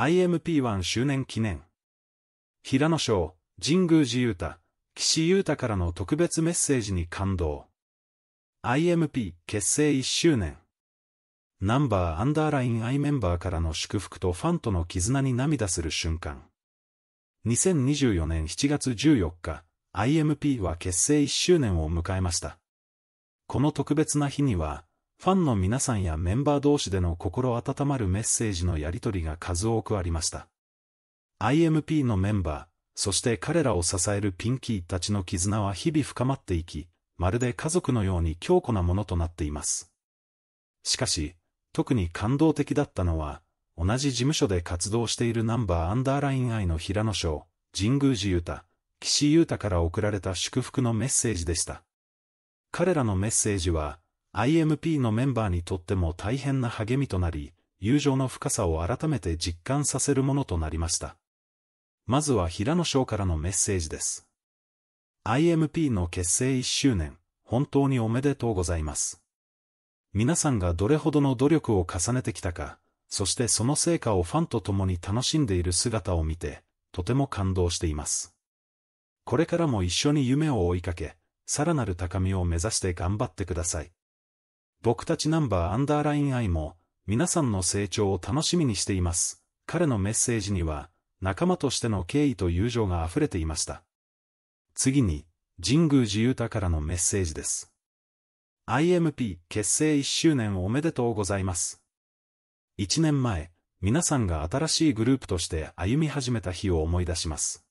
IMP1 周年記念。平野賞、神宮寺雄太、岸優太からの特別メッセージに感動。IMP 結成1周年。ナンバーアンダーライン I メンバーからの祝福とファンとの絆に涙する瞬間。2024年7月14日、IMP は結成1周年を迎えました。この特別な日には、ファンの皆さんやメンバー同士での心温まるメッセージのやりとりが数多くありました。IMP のメンバー、そして彼らを支えるピンキーたちの絆は日々深まっていき、まるで家族のように強固なものとなっています。しかし、特に感動的だったのは、同じ事務所で活動しているナンバーアンダーライン愛の平野翔、神宮寺優太、岸裕太から送られた祝福のメッセージでした。彼らのメッセージは、IMP のメンバーにとっても大変な励みとなり、友情の深さを改めて実感させるものとなりました。まずは平野翔からのメッセージです。IMP の結成1周年、本当におめでとうございます。皆さんがどれほどの努力を重ねてきたか、そしてその成果をファンと共に楽しんでいる姿を見て、とても感動しています。これからも一緒に夢を追いかけ、さらなる高みを目指して頑張ってください。僕たちナンバーアンダーライン愛も、皆さんの成長を楽しみにしています。彼のメッセージには、仲間としての敬意と友情が溢れていました。次に、神宮寺太からのメッセージです。IMP 結成1周年おめでとうございます。1年前、皆さんが新しいグループとして歩み始めた日を思い出します。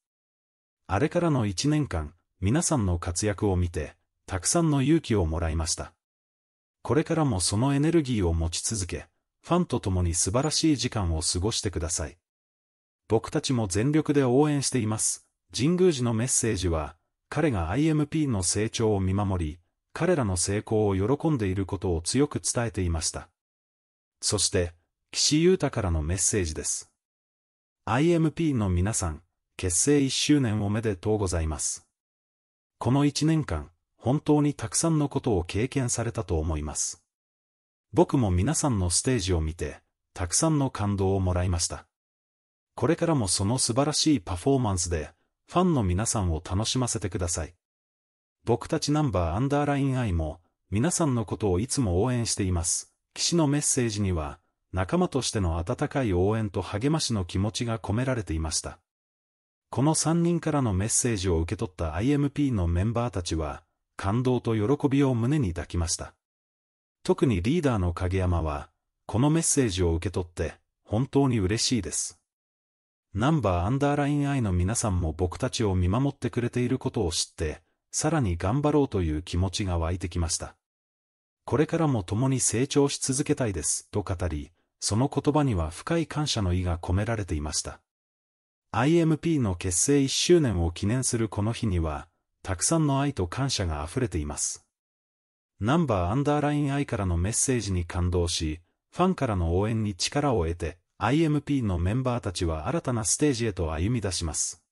あれからの1年間、皆さんの活躍を見て、たくさんの勇気をもらいました。これからもそのエネルギーを持ち続け、ファンと共に素晴らしい時間を過ごしてください。僕たちも全力で応援しています。神宮寺のメッセージは、彼が IMP の成長を見守り、彼らの成功を喜んでいることを強く伝えていました。そして、岸優太からのメッセージです。IMP の皆さん、結成1周年おめでとうございます。この1年間、本当にたくさんのことを経験されたと思います。僕も皆さんのステージを見て、たくさんの感動をもらいました。これからもその素晴らしいパフォーマンスで、ファンの皆さんを楽しませてください。僕たちナンバーアンダーライン愛も、皆さんのことをいつも応援しています。騎士のメッセージには、仲間としての温かい応援と励ましの気持ちが込められていました。この3人からのメッセージを受け取った IMP のメンバーたちは、感動と喜びを胸に抱きました。特にリーダーの影山は、このメッセージを受け取って、本当に嬉しいです。ナンバーアンダーラインアイの皆さんも僕たちを見守ってくれていることを知って、さらに頑張ろうという気持ちが湧いてきました。これからも共に成長し続けたいです、と語り、その言葉には深い感謝の意が込められていました。IMP の結成1周年を記念するこの日には、たくさんの愛と感謝が溢れています。ナンバーアンダーライン愛からのメッセージに感動し、ファンからの応援に力を得て、IMP のメンバーたちは新たなステージへと歩み出します。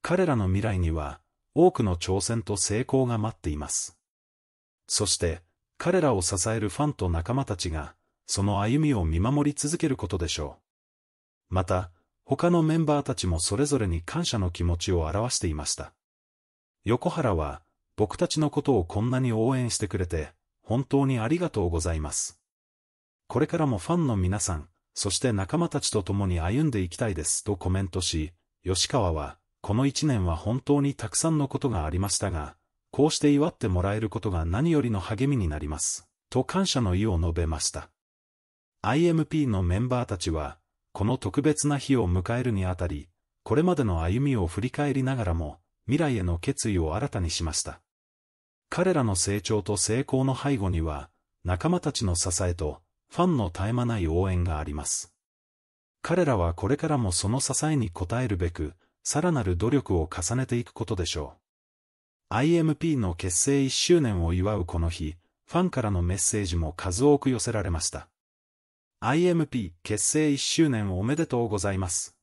彼らの未来には、多くの挑戦と成功が待っています。そして、彼らを支えるファンと仲間たちが、その歩みを見守り続けることでしょう。また、他のメンバーたちもそれぞれに感謝の気持ちを表していました。横原は、僕たちのことをこんなに応援してくれて、本当にありがとうございます。これからもファンの皆さん、そして仲間たちと共に歩んでいきたいですとコメントし、吉川は、この一年は本当にたくさんのことがありましたが、こうして祝ってもらえることが何よりの励みになります、と感謝の意を述べました。IMP のメンバーたちは、この特別な日を迎えるにあたり、これまでの歩みを振り返りながらも、未来への決意を新たにしました。彼らの成長と成功の背後には、仲間たちの支えと、ファンの絶え間ない応援があります。彼らはこれからもその支えに応えるべく、さらなる努力を重ねていくことでしょう。IMP の結成1周年を祝うこの日、ファンからのメッセージも数多く寄せられました。IMP 結成1周年おめでとうございます。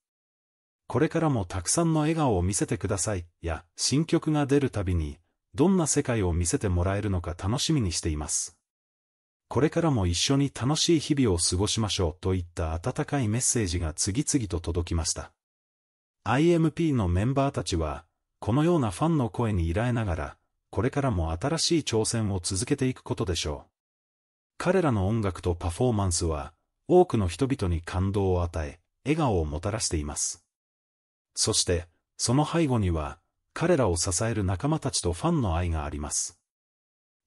これからもたくさんの笑顔を見せてください、や、新曲が出るたびに、どんな世界を見せてもらえるのか楽しみにしています。これからも一緒に楽しい日々を過ごしましょうといった温かいメッセージが次々と届きました。IMP のメンバーたちは、このようなファンの声に依頼ながら、これからも新しい挑戦を続けていくことでしょう。彼らの音楽とパフォーマンスは、多くの人々に感動を与え、笑顔をもたらしています。そして、その背後には、彼らを支える仲間たちとファンの愛があります。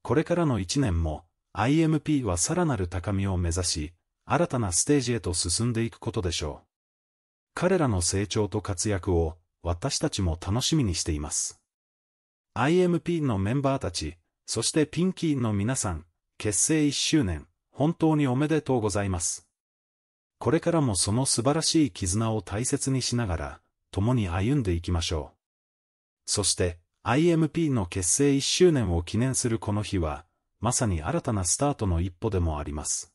これからの一年も、IMP はさらなる高みを目指し、新たなステージへと進んでいくことでしょう。彼らの成長と活躍を、私たちも楽しみにしています。IMP のメンバーたち、そしてピンキーの皆さん、結成1周年、本当におめでとうございます。これからもその素晴らしい絆を大切にしながら、共に歩んでいきましょう。そして、IMP の結成1周年を記念するこの日は、まさに新たなスタートの一歩でもあります。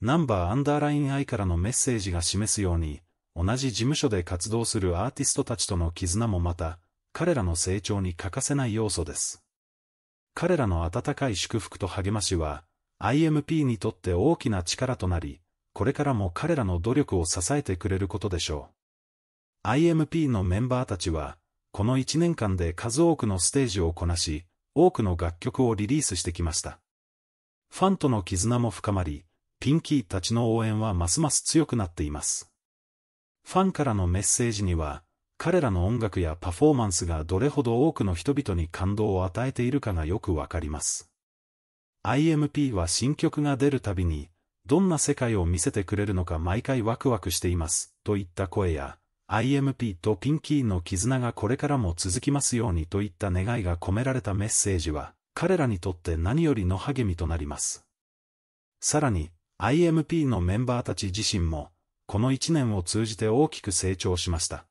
ナンバーアンダーライン I からのメッセージが示すように、同じ事務所で活動するアーティストたちとの絆もまた、彼らの成長に欠かせない要素です。彼らの温かい祝福と励ましは、IMP にとって大きな力となり、これからも彼らの努力を支えてくれることでしょう。IMP のメンバーたちは、この1年間で数多くのステージをこなし、多くの楽曲をリリースしてきました。ファンとの絆も深まり、ピンキーたちの応援はますます強くなっています。ファンからのメッセージには、彼らの音楽やパフォーマンスがどれほど多くの人々に感動を与えているかがよくわかります。IMP は新曲が出るたびに、どんな世界を見せてくれるのか毎回ワクワクしています、といった声や、IMP とピンキーの絆がこれからも続きますようにといった願いが込められたメッセージは、彼らにとって何よりの励みとなります。さらに、IMP のメンバーたち自身も、この一年を通じて大きく成長しました。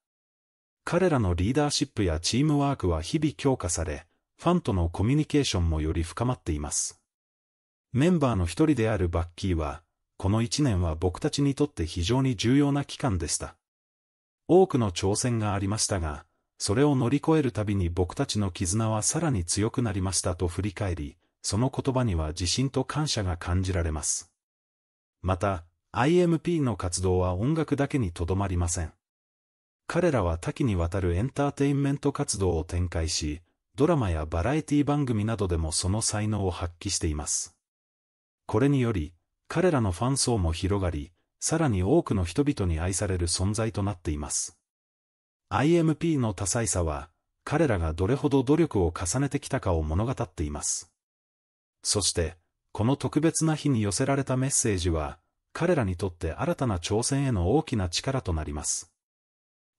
彼らのリーダーシップやチームワークは日々強化され、ファンとのコミュニケーションもより深まっています。メンバーの一人であるバッキーは、この一年は僕たちにとって非常に重要な期間でした。多くの挑戦がありましたが、それを乗り越えるたびに僕たちの絆はさらに強くなりましたと振り返り、その言葉には自信と感謝が感じられます。また、IMP の活動は音楽だけにとどまりません。彼らは多岐にわたるエンターテインメント活動を展開し、ドラマやバラエティ番組などでもその才能を発揮しています。これにより、彼らのファン層も広がり、さらに多くの人々に愛される存在となっています。IMP の多彩さは、彼らがどれほど努力を重ねてきたかを物語っています。そして、この特別な日に寄せられたメッセージは、彼らにとって新たな挑戦への大きな力となります。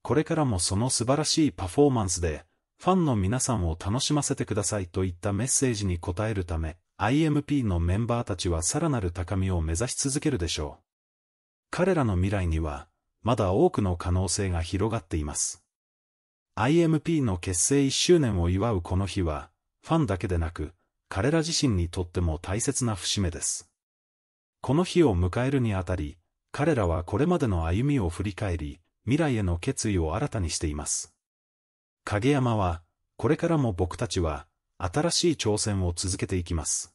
これからもその素晴らしいパフォーマンスで、ファンの皆さんを楽しませてくださいといったメッセージに応えるため、IMP のメンバーたちはさらなる高みを目指し続けるでしょう。彼らの未来には、まだ多くの可能性が広がっています。IMP の結成1周年を祝うこの日は、ファンだけでなく、彼ら自身にとっても大切な節目です。この日を迎えるにあたり、彼らはこれまでの歩みを振り返り、未来への決意を新たにしています。影山は、これからも僕たちは、新しい挑戦を続けていきます。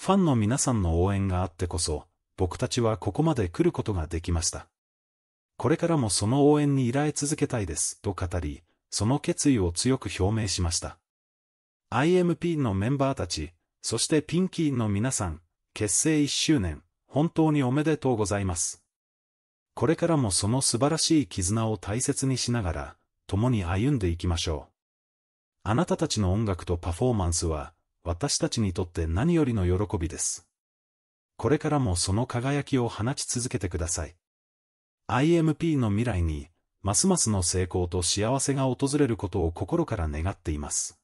ファンの皆さんの応援があってこそ、僕たちはここまで来ることができました。これからもその応援に依頼続けたいです、と語り、その決意を強く表明しました。IMP のメンバーたち、そしてピンキーの皆さん、結成1周年、本当におめでとうございます。これからもその素晴らしい絆を大切にしながら、共に歩んでいきましょう。あなたたちの音楽とパフォーマンスは、私たちにとって何よりの喜びです。これからもその輝きを放ち続けてください。IMP の未来に、ますますの成功と幸せが訪れることを心から願っています。